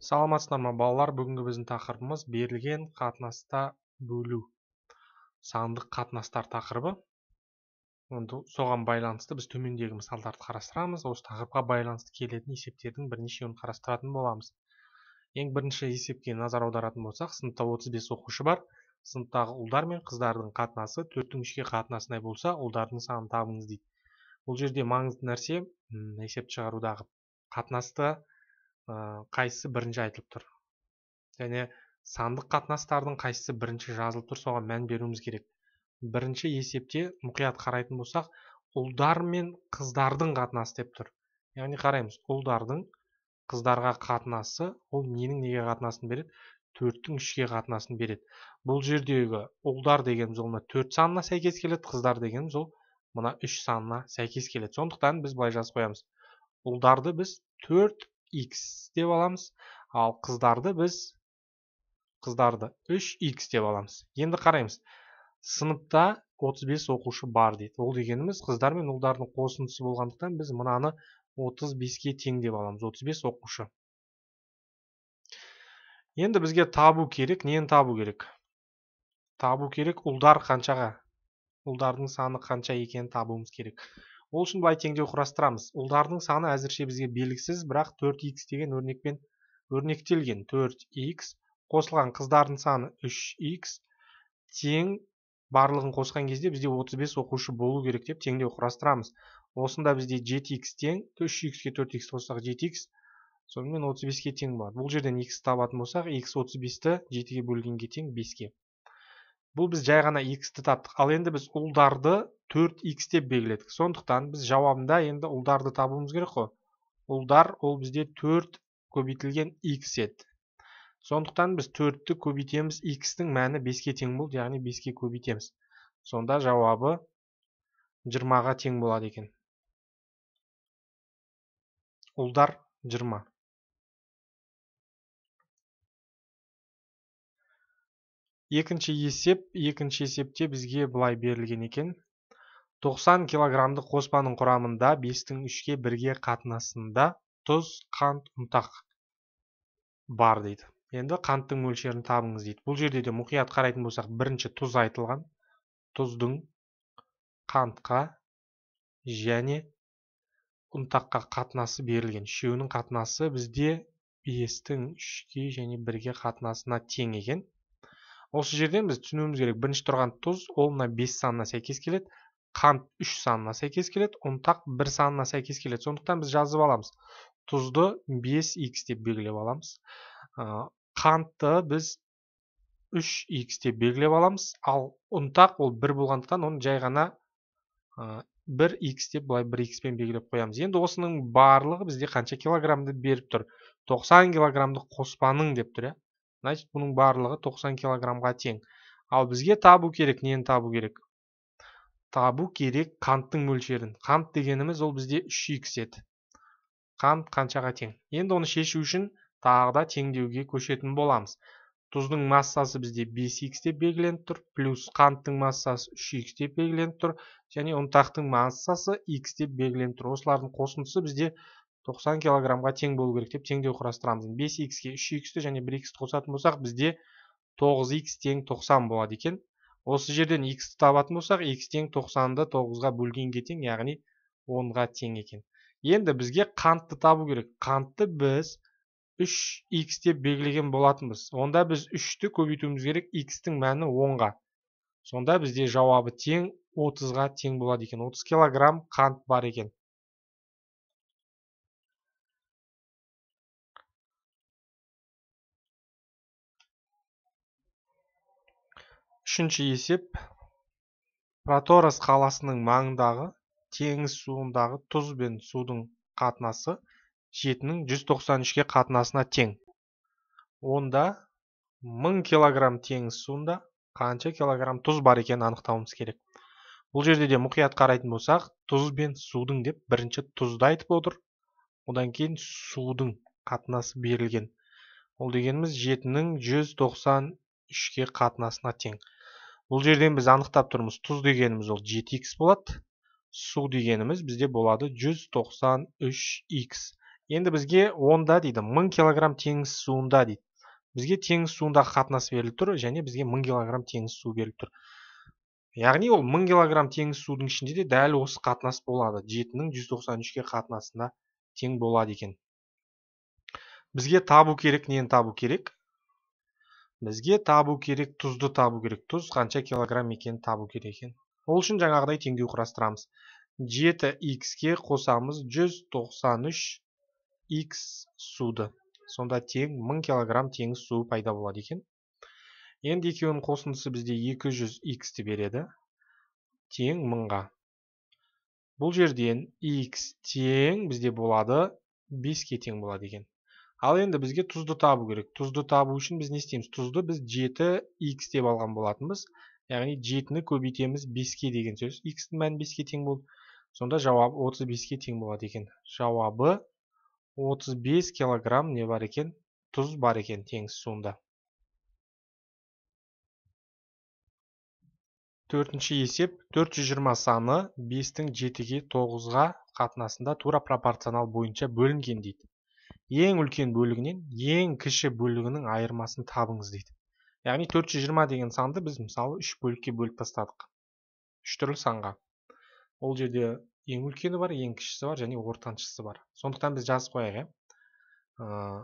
саламатсыздар ма балалар бүгінгі біздің тақырыбымыз берілген қатынаста бөлу сандық қатынастар тақырыбы соған байланысты біз төмендегі мысалдарды қарастырамыз осы тақырыпқа байланысты келетін есептердің бірнешеуін қарастыратын боламыз ең бірінші есепке назар аударатын болсақ сыныпта 35 оқушы бар сыныптағы ұлдар мен қыздардың қатынасы төрттің үшке қатынасындай болса ұлдардың санын табыңыз дейді бұл жерде маңызды нәрсе есеп шығарудағы қатынасты. Э, қайсысы бірінші айтылып тұр және сандық қатынастардың қайсысы бірінші жазылып тұр соған мән беруіміз керек бірінші есепте мұқият қарайтын болсақ ұлдар мен қыздардың қатынасы деп тұр яғни қараймыз ұлдардың қыздарға қатынасы ол ненің неге қатынасын береді төрттің үшке қатынасын береді бұл жердегі ұлдар дегеніміз ол мына төрт санына сәйкес келеді қыздар дегеніміз ол мына үш санына сәйкес келеді сондықтан біз былай жазып қоямыз ұлдарды біз төрт x деп аламыз ал қыздарды біз қыздарды 3x деп аламыз енді қараймыз сыныпта 35 оқушы бар дейді ол дегеніміз қыздар мен ұлдардың қосындысы болғандықтан біз мынаны 35-ке тең деп аламыз 35 оқушы енді бізге табу керек нені табу керек табу керек ұлдар қаншаға ұлдардың саны қанша екенін табуымыз керек ол үшін бай теңдеу құрастырамыз ұлдардың саны әзірше бізге белгісіз бірақ 4 x деген өрнекпен өрнектелген 4 x қосылған қыздардың саны 3 x тең барлығын қосқан кезде бізде 35 оқушы болу керек деп теңдеу құрастырамыз осында бізде 7 x тең 3 x ке 4 x қоссақ 7 x сонымен 35-ке тең болады бұл жерден x табатын болсақ x 35-ті 7-ге бөлгенге тең 5-ке бұл біз жай ғана x-ті таптық ал енді біз ұлдарды 4x деп белгіледік сондықтан біз жауабында енді ұлдарды табуымыз керек қой ұлдар ол бізде 4 көбейтілген x еді сондықтан біз 4-ті көбейтеміз x-тің мәні 5-ке тең болды яғни 5-ке көбейтеміз сонда жауабы 20-ға тең болады екен ұлдар 20 екінші есеп екінші есепте бізге былай берілген екен 90 килограммдық қоспаның құрамында 5-тің үшке бірге қатынасында тұз қант ұнтақ бар дейді енді қанттың мөлшерін табыңыз дейді бұл жерде де мұқият қарайтын болсақ бірінші тұз айтылған тұздың қантқа және ұнтаққа қатынасы берілген үшеуінің қатынасы бізде бестің үшке және бірге қатынасына тең екен осы жерден біз түсінуіміз керек бірінші тұрған тұз ол мына бес санына сәйкес келеді қант үш санына сәйкес келеді ұнтақ бір санына сәйкес келеді сондықтан біз жазып аламыз тұзды 5 x деп белгілеп аламыз қантты біз 3 x деп белгілеп аламыз ал ұнтақ ол бір болғандықтан оны жай ғана бір х деп былай бір x пен белгілеп қоямыз енді осының барлығы бізде қанша килограммды беріп тұр 90 килограммдық қоспаның деп тұр иә значит бұның барлығы 90 килограммға тең ал бізге табу керек нені табу керек табу керек қанттың мөлшерін қант дегеніміз ол бізде 3х еді қант қаншаға тең енді оны шешу үшін тағы да теңдеуге көшетін боламыз тұздың массасы бізде 5х деп белгіленіп тұр плюс қанттың массасы 3х деп белгіленіп тұр және ұнтақтың массасы х деп белгіленіп тұр осылардың қосындысы бізде 90 килограммға тең болу керек деп теңдеу құрастырамыз 5 x ке 3 x ті және 1 x ті қосатын болсақ бізде 9 x тең 90 болады екен осы жерден x-ті табатын болсақ x тең 90-ды 9-ға бөлгенге тең яғни 10-ға тең екен енді бізге қантты табу керек қантты біз 3х деп белгілеген болатынбыз онда біз 3-ті көбейтуіміз керек x-тің мәні 10-ға сонда бізде жауабы тең 30-ға тең болады екен 30 килограмм қант бар екен үшінші есеп проторас қаласының маңындағы теңіз суындағы тұз бен судың қатынасы жетінің 193 ке қатынасына тең онда 1000 килограмм теңіз суында қанша килограмм тұз бар екенін анықтауымыз керек бұл жерде де мұқият қарайтын болсақ тұз бен судың деп бірінші тұзды айтып отыр одан кейін судың қатынасы берілген ол дегеніміз жетінің 193 ке қатынасына тең бұл жерден біз анықтап тұрмыз тұз дегеніміз ол 7 x болады су дегеніміз бізде болады 193 x енді бізге онда дейді 1000 килограмм теңіз суында дейді бізге теңіз суындағы қатынас беріліп тұр және бізге 1000 килограмм теңіз суы беріліп тұр яғни ол 1000 килограмм теңіз судың ішінде де дәл осы қатынас болады 7-нің 193 ке қатынасына тең болады екен бізге табу керек нені табу керек бізге табу керек тұзды табу керек тұз қанша килограмм екенін табу керек екен ол үшін жаңағыдай теңдеу құрастырамыз жеті ке қосамыз 193 x суды сонда тең 1000 килограмм теңіз суы пайда болады екен енді екеуінің қосындысы бізде 200 иксті береді тең мыңға бұл жерден X тең бізде болады беске тең болады екен ал енді бізге тұзды табу керек тұзды табу үшін біз не істейміз тұзды біз 7x деп алған болатынбыз яғни 7-ні көбейтеміз 5-ке деген сөз x-тің мәні 5-ке тең болды сонда жауабы 35-ке тең болады екен жауабы 35 килограмм не бар екен тұз бар екен теңіз суында төртінші есеп 420 саны 5-тің 7-ге 9-ға қатынасында тура пропорционал бойынша бөлінген дейді ең үлкен бөлігінен ең кіші бөлігінің айырмасын табыңыз дейді яғни 420 деген санды біз мысалы үш бөлікке бөліп тастадық үш түрлі санға ол жерде ең үлкені бар ең кішісі бар және ортаншысы бар сондықтан біз жазып қояйық иә ә,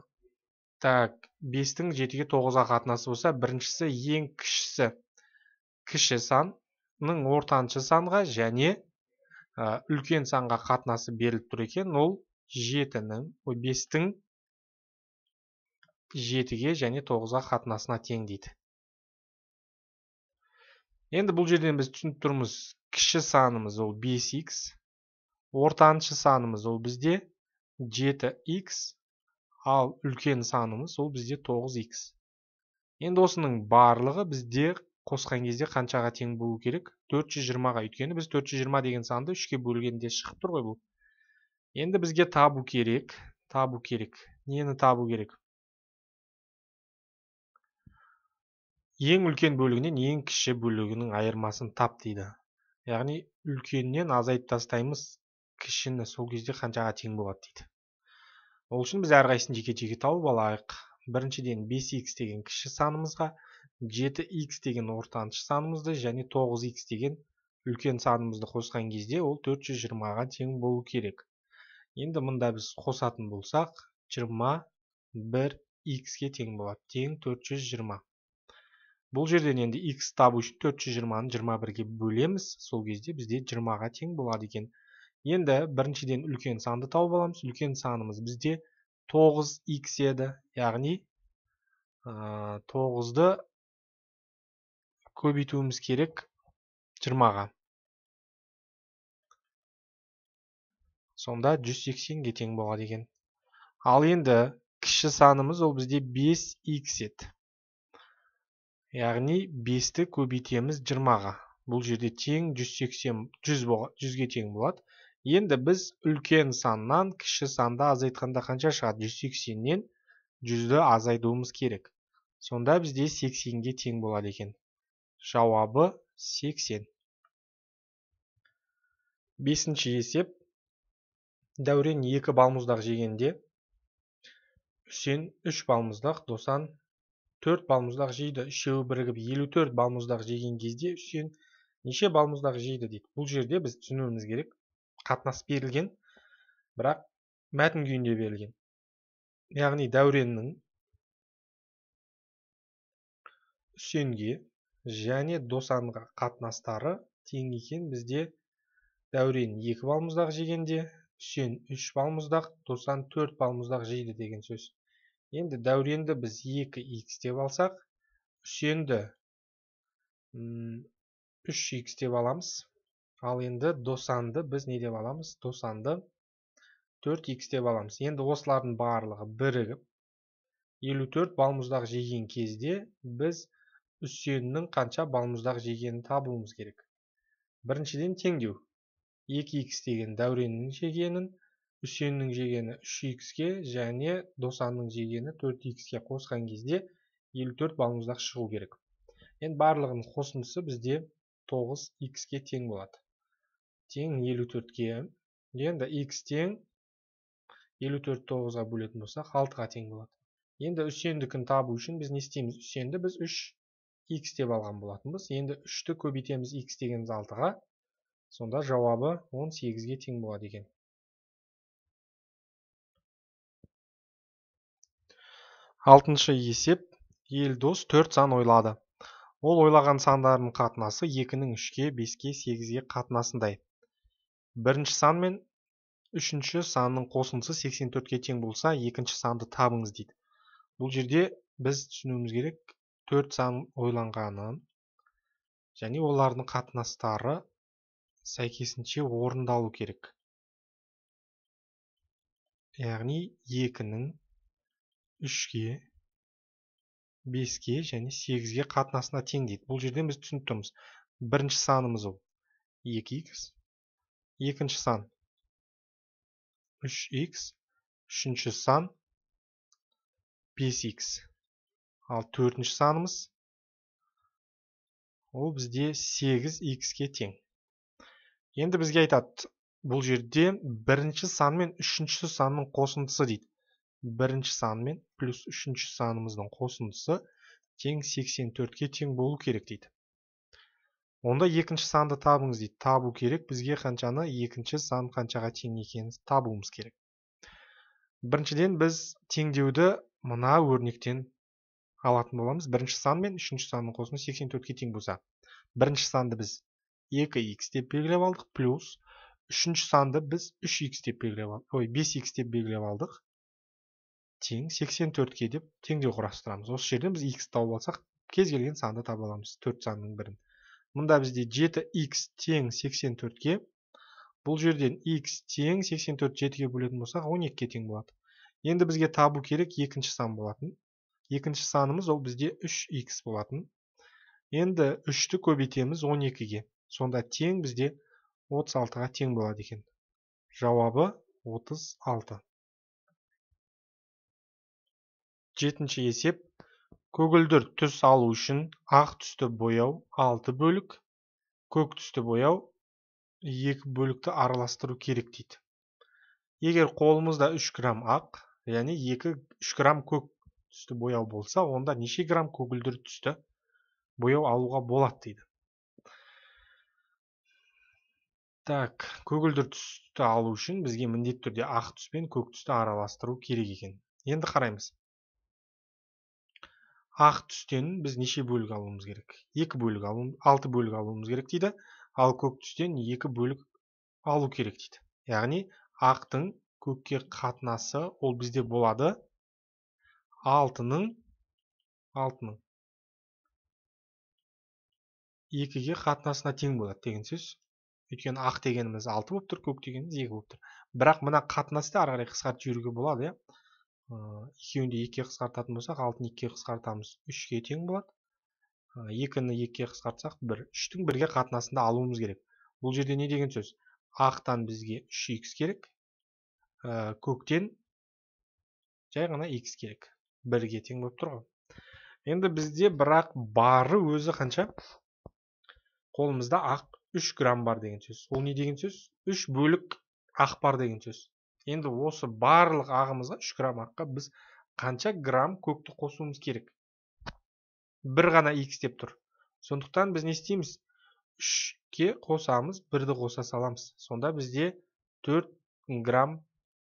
так бестің жетіге тоғызға қатынасы болса біріншісі ең кішісі кіші санның ортаншы санға және ә, үлкен санға қатынасы беріліп тұр екен ол жетінің бестің жетіге және тоғызға қатынасына тең дейді енді бұл жерден біз түсініп тұрмыз кіші санымыз ол 5x ортаншы санымыз ол бізде 7x ал үлкен санымыз ол бізде 9x енді осының барлығы бізде қосқан кезде қаншаға тең болу керек 420-ға өйткені біз 420 деген санды үшке бөлгенде шығып тұр ғой бұл енді бізге табу керек табу керек нені табу керек ең үлкен бөлігінен ең кіші бөлігінің айырмасын тап дейді яғни үлкеннен азайтып тастаймыз кішіні сол кезде қаншаға тең болады дейді ол үшін біз әрқайсысын жеке жеке тауып алайық біріншіден 5x деген кіші санымызға 7x деген ортаншы санымызды және 9x деген үлкен санымызды қосқан кезде ол 420-ға тең болу керек енді мында біз қосатын болсақ 21 х-ке тең болады тең 420 бұл жерден енді x табу үшін 420-ны 21-ге бөлеміз сол кезде бізде 20-ға тең болады екен енді біріншіден үлкен санды тауып аламыз үлкен санымыз бізде 9x еді яғни ә, 9-ды көбейтуіміз керек 20-ға сонда 180-ге тең болады екен ал енді кіші санымыз ол бізде 5 x еді яғни 5-ті көбейтеміз 20-ға бұл жерде тең 180 100 ге тең болады енді біз үлкен саннан кіші санды азайтқанда қанша шығады 180-нен 100-ді азайтуымыз керек сонда бізде 80-ге тең болады екен жауабы 80 5 5-ші есеп дәурен екі балмұздақ жегенде үсен үш балмұздақ досан төрт балмұздақ жейді үшеуі бірігіп елу төрт балмұздақ жеген кезде үсен неше балмұздақ жейді дейді бұл жерде біз түсінуіміз керек қатынас берілген бірақ мәтін күйінде берілген яғни дәуреннің үсенге және досанға қатынастары тең екен бізде дәурен екі балмұздақ жегенде үсен үш балмұздақ досан төрт балмұздақ жейді деген сөз енді дәуренді біз екі x деп алсақ үсенді үш x деп аламыз ал енді досанды біз не деп аламыз досанды төрт x деп аламыз енді осылардың барлығы бірігіп елу төрт балмұздақ жеген кезде біз үсеннің қанша балмұздақ жегенін табуымыз керек біріншіден теңдеу 2x деген дәуреннің жегенін, үсеннің жегені 3 x ке және досанның жегені 4 x ке қосқан кезде 54 балмұздақ шығу керек. Енді барлығының қосымысы бізде 9 x ке тен болады. Тен 54 ке Енді x тен 54-9-ға бөлетін 6-ға тен болады. Енді үсендікін табу үшін біз не істейміз? Үсенді біз 3x деп алған болатын біз. Енді 3-ті көбейтеміз x дегеніз 6-ға сонда жауабы 18-ге тең болады екен. Алтыншы есеп, елдос 4 сан ойлады. Ол ойлаған сандарын қатынасы 2-нің 3-ке, 5-ке, 8-ге қатынасындай. Бірінші сан мен үшінші санның қосынсы 84-ке тең болса, екінші санды табыңыз дейді. Бұл жерде біз түсінуіміз керек 4 сан ойланғанын, және олардың қатынастары сәйкесінше орындалу керек яғни 2-нің 3 ке 5 ке және 8-ге қатынасына тең дейді бұл жерден біз түсініп тұрмыз бірінші санымыз ол 2x екінші сан 3x үшінші сан 5x ал төртінші санымыз ол бізде 8 x ке тең енді бізге айтады бұл жерде бірінші сан мен үшінші санның қосындысы дейді бірінші сан мен плюс үшінші санымыздың қосындысы тең 84-ке тең болу керек дейді онда екінші санды табыңыз дейді табу керек бізге қаншаны екінші сан қаншаға тең екенін табуымыз керек біріншіден біз теңдеуді мына өрнектен алатын боламыз бірінші сан мен үшінші санның қосындысы 84-ке тең болса бірінші санды біз 2x деп белгілеп алдық плюс үшінші санды біз 3x деп белгілеп алдық ой 5x деп белгілеп алдық тең 84-ке деп теңдеу құрастырамыз осы жерден біз x тауып алсақ кез келген санды таба аламыз төрт санның бірін Мұнда бізде 7x тең 84-ке бұл жерден x тең 84 7-ге бөлетін болсақ 12-ге тең болады енді бізге табу керек екінші сан болатын екінші санымыз ол бізде 3x болатын енді 3-ті көбейтеміз 12-ге сонда тең бізде 36-ға тең болады екен жауабы 36 жетінші есеп көгілдір түс алу үшін ақ түсті бояу 6 бөлік көк түсті бояу 2 бөлікті араластыру керек дейді егер қолымызда 3 грамм ақ яғни 2-3 грамм көк түсті бояу болса онда неше грамм көгілдір түсті бояу алуға болады дейді так көгілдір түсті алу үшін бізге міндетті түрде ақ түс пен көк түсті араластыру керек екен енді қараймыз ақ түстен біз неше бөлік алуымыз керек екі бөлік алу алты бөлік алуымыз керек дейді ал көк түстен екі бөлік алу керек дейді яғни ақтың көкке қатынасы ол бізде болады алтының алтының екіге қатынасына тең болады деген сөз өйткені ақ дегеніміз алты болып тұр көк дегеніміз екі болып тұр бірақ мына қатынасты ары қарай қысқартып жіберуге болады иә екеуін де екіге қысқартатын болсақ алтыны екіге қысқартамыз үшке тең болады екіні екіге қысқартсақ бір үштің бірге қатынасында алуымыз керек бұл жерде не деген сөз ақтан бізге үш икс керек ә, көктен жай ғана икс керек бірге тең болып тұр ғой енді бізде бірақ бары өзі қанша қолымызда ақ үш грамм бар деген сөз ол не деген сөз үш бөлік ақ бар деген сөз енді осы барлық ағымызға үш грамм аққа біз қанша грамм көкті қосуымыз керек бір ғана x деп тұр сондықтан біз не істейміз үшке қосамыз бірді қоса саламыз сонда бізде 4 грамм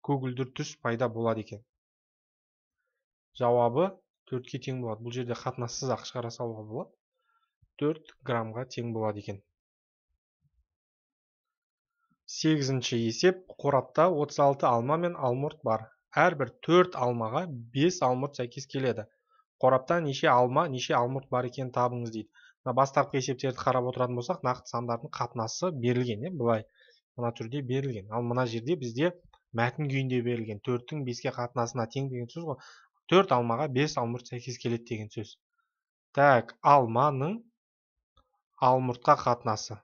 көгілдір түс пайда болады екен жауабы төртке ке тең болады бұл жерде қатынассыз ақ шығара салуға болады 4 граммға тең болады екен сегізінші есеп қорапта 36 алма мен алмұрт бар әрбір төрт алмаға 5 алмұрт сәйкес келеді қорапта неше алма неше алмұрт бар екенін табыңыз дейді мына бастапқы есептерді қарап отыратын болсақ нақты сандардың қатынасы берілген иә былай мына түрде берілген ал мына жерде бізде мәтін күйінде берілген төрттің беске қатынасына тең деген сөз ғой төрт алмаға 5 алмұрт сәйкес келеді деген сөз так алманың алмұртқа қатынасы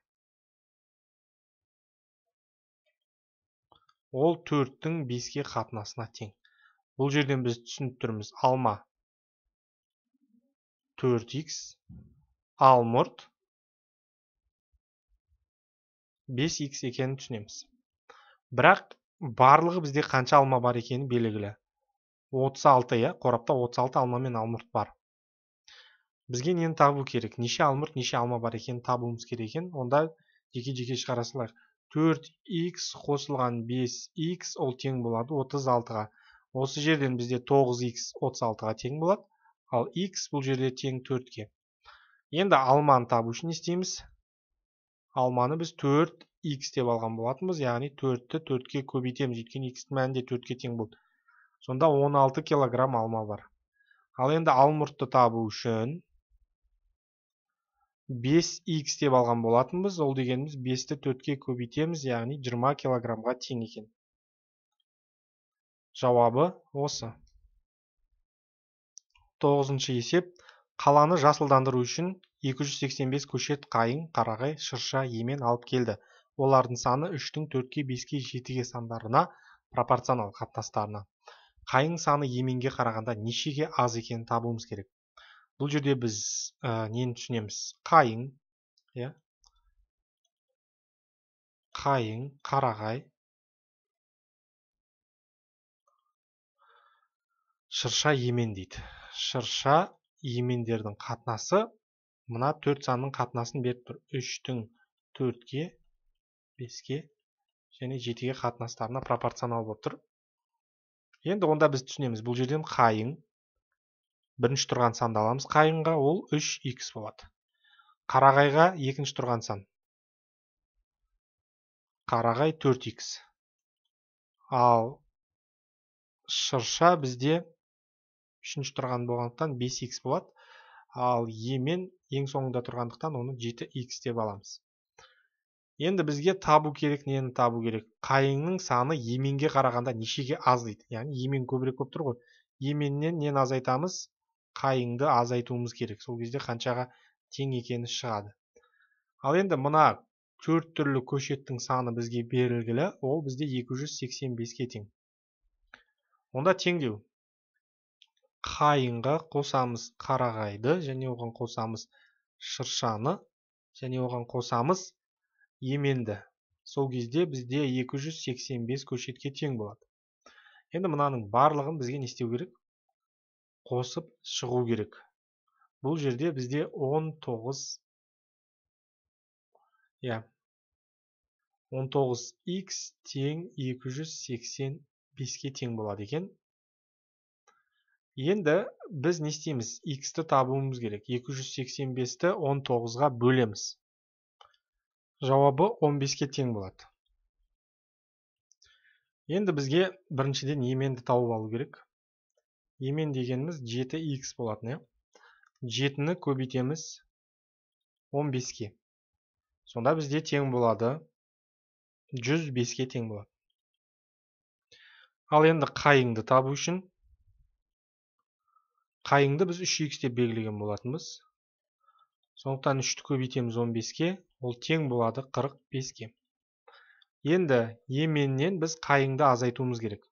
ол төрттің беске қатынасына тең бұл жерден біз түсініп тұрмыз алма 4 x алмұрт 5 x екенін түсінеміз бірақ барлығы бізде қанша алма бар екені белгілі 36 иә қорапта 36 алма мен алмұрт бар бізге нені табу керек неше алмұрт неше алма бар екенін табуымыз керек екен онда жеке жеке шығара салайық 4x қосылған 5x ол тең болады 36-ға. Осы жерден бізде 9x 36-ға тең болады. Ал x бұл жерде тең 4-ке. Енді алманы табу үшін істейміз. Алманы біз 4x деп алған болатымыз. Яғни 4-ті 4-ке көбейтеміз. Еткен x-ті мәнде 4-ке тең болды. Сонда 16 кг алма бар. Ал енді алмұртты табу үшін 5 x деп алған болатынбыз ол дегеніміз 5-ті 4-ке көбейтеміз яғни 20 килограммға тең екен жауабы осы 9-шы есеп қаланы жасылдандыру үшін 285 көшет қайын, қарағай шырша емен алып келді олардың саны 3-тің 4-ке 5-ке 7-ге сандарына пропорционал қаттастарына. Қайын саны еменге қарағанда нешеге аз екенін табуымыз керек бұл жерде біз нені түсінеміз қайың иә қайың қарағай шырша емен дейді шырша емендердің қатынасы мына төрт санның қатынасын беріп тұр үштің төртке беске және жетіге қатынастарына пропорционал болып тұр енді онда біз түсінеміз бұл жерден қайың бірінші тұрған санды аламыз қайынға ол 3 x болады қарағайға екінші тұрған сан қарағай 4 x ал шырша бізде үшінші тұрған болғандықтан 5 x болады ал емен ең соңында тұрғандықтан оны 7 x деп аламыз енді бізге табу керек нені табу керек қайыңның саны еменге қарағанда нешеге аз дейді яғни емен көбірек болып тұр ғой еменнен нені азайтамыз қайыңды азайтуымыз керек сол кезде қаншаға тең екені шығады ал енді мына төрт түрлі көшеттің саны бізге берілгілі, ол бізде 285-ке тең онда теңдеу қайыңға қосамыз қарағайды және оған қосамыз шыршаны және оған қосамыз еменді сол кезде бізде 285 көшетке тең болады енді мынаның барлығын бізге не істеу керек қосып шығу керек бұл жерде бізде 19 я 19x тең 285-ке тең болады екен енді біз не істейміз x-ті табуымыз керек 285-ті 19-ға бөлеміз жауабы 15-ке тең болады енді бізге біріншіден еменді тауып алу керек емен дегеніміз 7x болатын иә 7-ні көбейтеміз 15-ке сонда бізде тең болады 105-ке тең болады ал енді қайыңды табу үшін қайыңды біз 3 x деп белгілеген болатынбыз сондықтан 3-ті көбейтеміз 15-ке ол тең болады 45-ке енді еменнен біз қайыңды азайтуымыз керек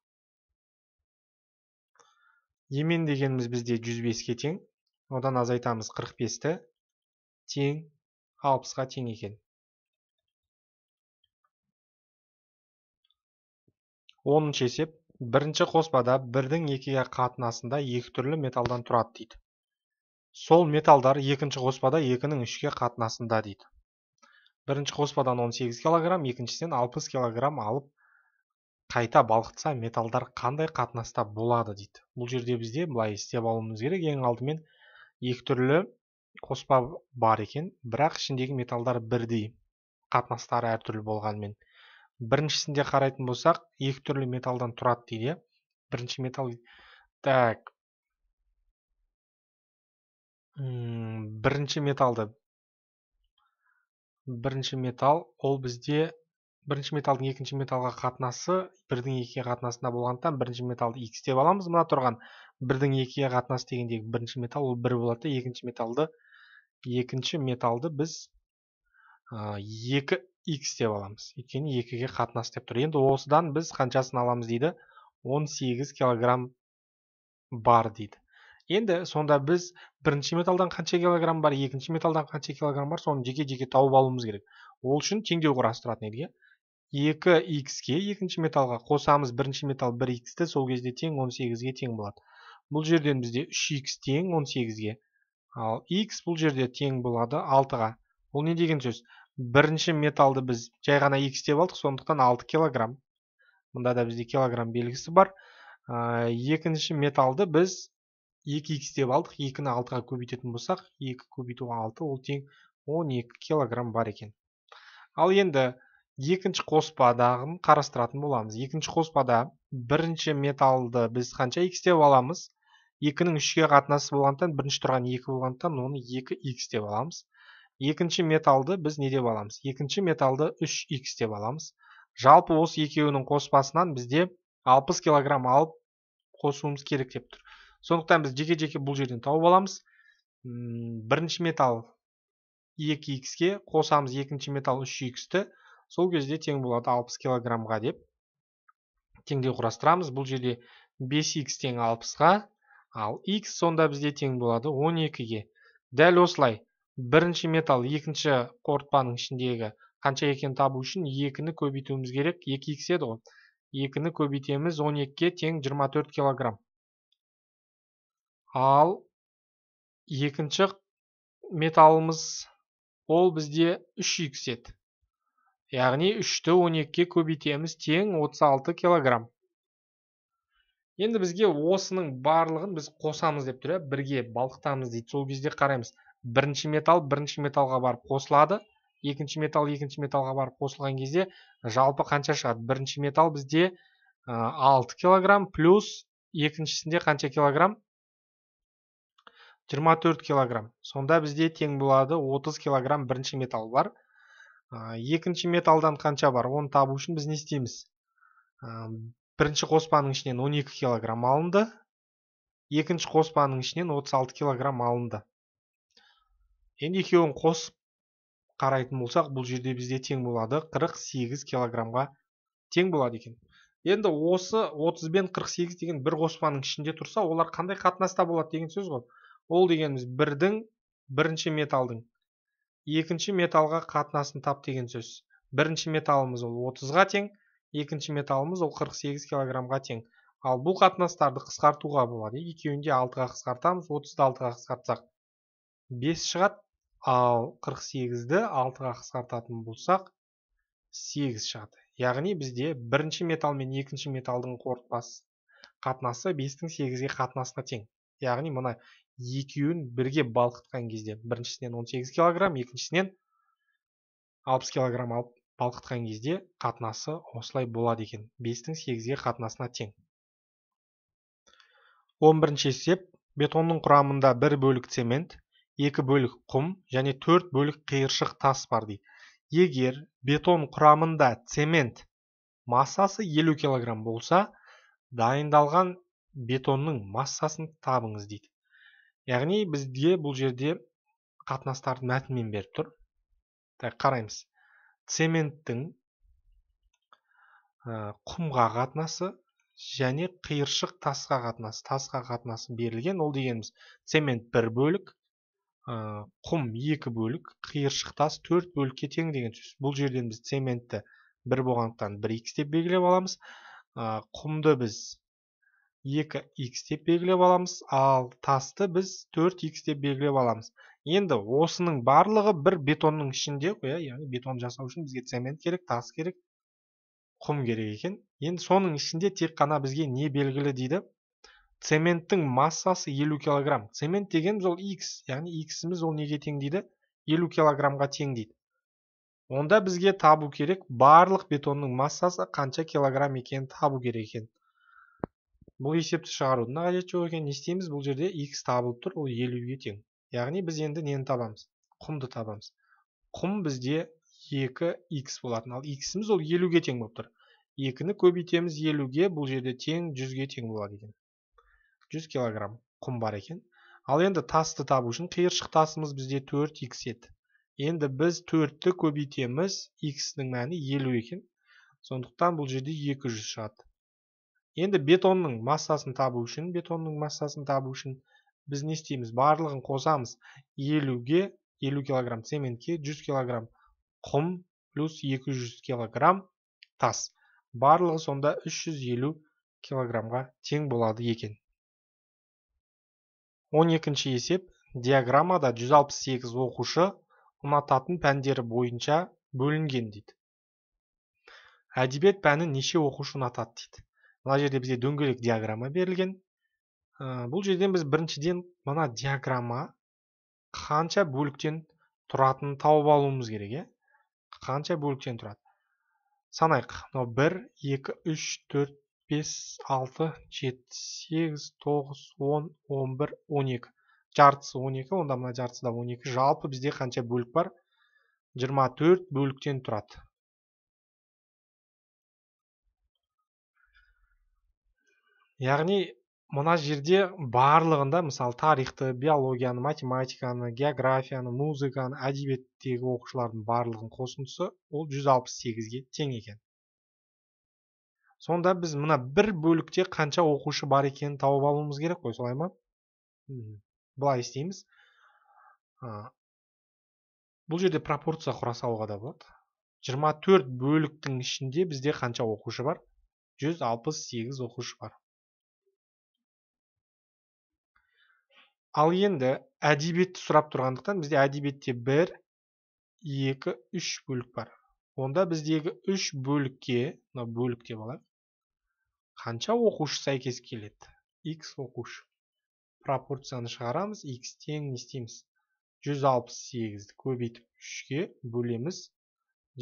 емен дегеніміз бізде 105-ке тең одан азайтамыз 45-ті тең 60-ға тең екен Оның чесеп бірінші қоспада бірдің екіге қатынасында екі түрлі металдан тұрады дейді сол металдар екінші қоспада екінің үшке қатынасында дейді бірінші қоспадан 18 кг, екіншісінен 60 кг алып қайта балқытса металдар қандай қатынаста болады дейді бұл жерде бізде былай істеп алуымыз керек ең алдымен екі түрлі қоспа бар екен бірақ ішіндегі металдар бірдей қатынастары әртүрлі болғанымен біріншісінде қарайтын болсақ екі түрлі металдан тұрады дейді иә. бірінші металл так бірінші металды бірінші металл ол бізде бірінші металдың екінші металға қатынасы бірдің екіге қатынасында болғандықтан бірінші металды x деп аламыз мына тұрған бірдің екіге қатынасы дегендегі бірінші металл ол бір болады да екінші металды екінші металды біз екі x деп аламыз өйткені екіге қатынас деп тұр енді осыдан біз қаншасын аламыз дейді 18 килограмм бар дейді енді сонда біз бірінші металдан қанша килограмм бар екінші металдан қанша килограмм бар соны жеке жеке тауып алуымыз керек ол үшін теңдеу құрастыратын едік иә 2 х-ке екінші металға қосамыз бірінші метал 1х-ті сол кезде тең 18-ге тең болады бұл жерден бізде 3х тең 18-ге ал x бұл жерде тең болады 6-ға бұл не деген сөз бірінші металды біз жай ғана х деп алдық сондықтан 6 кг. мұнда да бізде килограмм белгісі бар ә, екінші металды біз 2х деп алдық 2-ні 6-ға көбейтетін болсақ 2 көбейту 6 ол тең 12 кг бар екен ал енді екінші қоспадағын қарастыратын боламыз екінші қоспада бірінші металды біз қанша x деп аламыз екінің үшке қатынасы болғандықтан бірінші тұрған екі болғандықтан оны екі x деп аламыз екінші металды біз не деп аламыз екінші металды 3 x деп аламыз жалпы осы екеуінің қоспасынан бізде 60 килограмм алып қосуымыз керек деп тұр сондықтан біз жеке жеке бұл жерден тауып аламыз бірінші металл 2 x ке қосамыз екінші метал 3 x ті сол кезде тең болады 60 килограммға деп теңдеу құрастырамыз бұл жерде 5 x тең 60-ға ал x сонда бізде тең болады 12-ге дәл осылай бірінші метал, екінші қорытпаның ішіндегі қанша екен табу үшін 2-ні көбейтуіміз керек 2 x еді ғой 2-ні көбейтеміз 12-ге тең 24 килограмм ал екінші металымыз ол бізде 3 x еді яғни үшті 12 екіге көбейтеміз тең 36 килограмм енді бізге осының барлығын біз қосамыз деп тұр иә. бірге балықтамыз дейді сол кезде қараймыз бірінші металл бірінші металлға барып қосылады екінші металл екінші металлға барып қосылған кезде жалпы қанша шығады бірінші металл бізде 6 килограмм плюс екіншісінде қанша килограмм 24 килограмм сонда бізде тең болады 30 килограмм бірінші металл бар екінші металдан қанша бар оны табу үшін біз не істейміз бірінші қоспаның ішінен 12 килограмм алынды екінші қоспаның ішінен 36 килограмм алынды енді екеуін қосып қарайтын болсақ бұл жерде бізде тең болады 48 килограммға тең болады екен енді осы 30 бен 48 деген бір қоспаның ішінде тұрса олар қандай қатынаста болады деген сөз ғой ол дегеніміз бірдің бірінші металдың екінші металға қатынасын тап деген сөз бірінші металымыз ол 30-ға тең екінші металымыз ол 48 килограммға тең ал бұл қатынастарды қысқартуға болады екеуін де ға қысқартамыз отызды ға қысқартсақ 5 шығады ал 48-ді 6-ға қысқартатын болсақ 8 шығады яғни бізде бірінші метал мен екінші металдың қорытпасы қатынасы 5-тің 8-ге қатынасына тең яғни мына екеуін бірге балқытқан кезде біріншісінен 18 килограмм екіншісінен 60 килограмм алып балқытқан кезде қатынасы осылай болады екен 5 сегізге қатынасына тең 11-ші есеп бетонның құрамында бір бөлік цемент екі бөлік құм және төрт бөлік қиыршық тас бар дейді егер бетон құрамында цемент массасы 50 килограмм болса дайындалған бетонның массасын табыңыз дейді яғни бізде бұл жерде қатынастарды мәтінмен беріп тұр так қараймыз цементтің құмға қатынасы және қиыршық тасқа қатынасы тасқа қатынасы берілген ол дегеніміз цемент бір бөлік құм екі бөлік қиыршық тас төрт бөлікке тең деген сөз бұл жерден біз цементті бір болғандықтан бір х деп белгілеп аламыз құмды біз 2x деп белгілеп аламыз ал тасты біз 4x деп белгілеп аламыз енді осының барлығы бір бетонның ішінде иә яғни бетон жасау үшін бізге цемент керек тас керек құм керек екен енді соның ішінде тек қана бізге не белгілі дейді цементтің массасы 50 кг. цемент деген ол x яғни іміз ол неге тең дейді 50 килограммға тең дейді онда бізге табу керек барлық бетонның массасы қанша килограмм екенін табу керек екен бұл есепті шығарудың қажеті жоқ екен не істейміз бұл жерде x табылып тұр ол елуге тең яғни біз енді нені табамыз құмды табамыз құм бізде 2x болатын ал x-іміз ол елуге тең болып тұр екіні көбейтеміз елуге бұл жерде тең жүзге тең болады екен жүз килограмм құм бар екен ал енді тасты табу үшін қиыршық тасымыз бізде 4x еді енді біз төртті көбейтеміз x-нің мәні елу екен сондықтан бұл жерде 200 шығады енді бетонның массасын табу үшін бетонның массасын табу үшін біз не істейміз барлығын қосамыз елуге елу килограмм цементке 100 килограмм құм плюс 200 килограмм тас барлығы сонда 350 килограммға тең болады екен 12 екінші есеп диаграммада 168 оқушы ұнататын пәндері бойынша бөлінген дейді әдебиет пәнін неше оқушы ұнатады дейді мына жерде бізге дөңгелек диаграмма берілген ә, бұл жерден біз біріншіден мына диаграмма қанша бөліктен тұратынын тауып алуымыз керек иә қанша бөліктен тұрады санайық мынау бір екі үш төрт бес алты жеті сегіз тоғыз он он бір он екі жартысы он екі онда мына жартысы да он екі жалпы бізде қанша бөлік бар жиырма төрт бөліктен тұрады яғни мына жерде барлығында мысалы тарихты биологияны математиканы географияны музыканы әдебиеттегі оқушылардың барлығын қосындысы ол 168-ге тең екен сонда біз мына бір бөлікте қанша оқушы бар екенін тауып алуымыз керек қой солай ма былай істейміз бұл жерде пропорция құра салуға да болады 24 бөліктің ішінде бізде қанша оқушы бар 168 оқушы бар ал енді әдебиетті сұрап тұрғандықтан бізде әдебиетте бір екі үш бөлік бар онда біздегі үш бөлікке мына бөлік деп алайық қанша оқушы сәйкес келеді x оқушы пропорцияны шығарамыз x тең не істейміз 168-ді көбейтіп 3 ке бөлеміз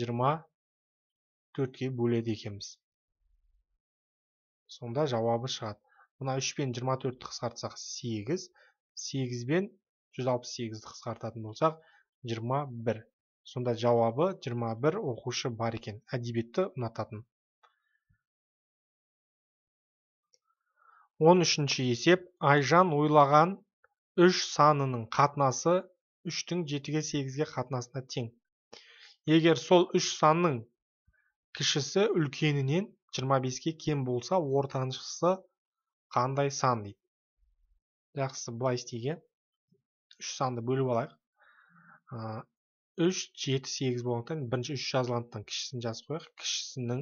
24 ке бөледі екенбіз сонда жауабы шығады мына 3 пен 24-ті қысқартсақ 8 8 бен 168-ді қысқартатын болсақ 21. Сонда жауабы 21 оқушы бар екен. Әдебиетті ұнататын. 13-ші есеп. Айжан ойлаған 3 санының қатынасы 3-тің 7-ге 8-ге қатынасына тең. Егер сол 3 санның кішісі үлкенінен 25-ке кем болса, ортаншысы қандай сан дейді? жақсы былай істейік иә үш санды бөліп алайық үш жеті сегіз болғандықтан бірінші үш жазылғандықтан кішісін жазып қояйық кішісінің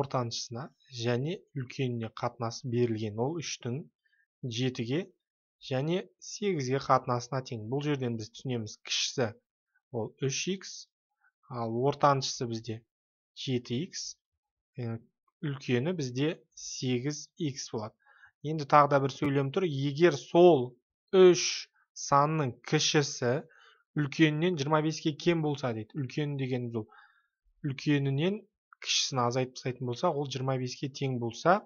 ортаншысына және үлкеніне қатынасы берілген ол үштің жетіге және сегізге қатынасына тең бұл жерден біз түсінеміз кішісі ол 3 икс ал ортаншысы бізде 7 икс үлкені бізде 8 икс болады енді тағы да бір сөйлем тұр егер сол үш санның кішісі үлкенінен 25-ке кем болса дейді үлкен деген ол үлкенінен кішісін азайтып тастайтын болса, ол 25-ке тең болса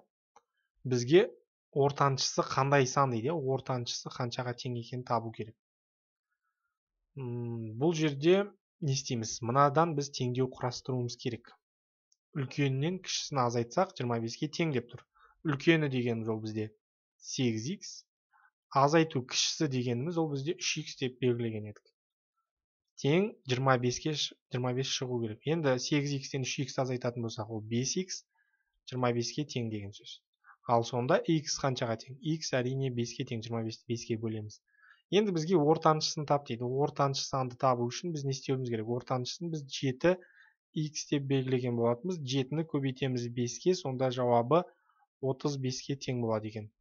бізге ортаншысы қандай сан дейді ортаншысы қаншаға тең екенін табу керек бұл жерде не істейміз мынадан біз теңдеу құрастыруымыз керек үлкенінен кішісін азайтсақ 25-ке тең деп тұр үлкені дегеніміз ол бізде 8 x азайту кішісі дегеніміз ол бізде 3 x деп белгілеген едік тең 25-ке 25 шығу керек енді 8 x тен 3 x азайтатын болсақ ол 5 x 25-ке тең деген сөз ал сонда x қаншаға тең x әрине 5-ке тең 25-ті 5-ке бөлеміз енді бізге ортаншысын тап дейді ортаншы санды табу үшін біз не істеуіміз керек ортаншысын біз 7 x деп белгілеген болатынбыз 7-ні көбейтеміз 5-ке сонда жауабы отыз беске тең болады екен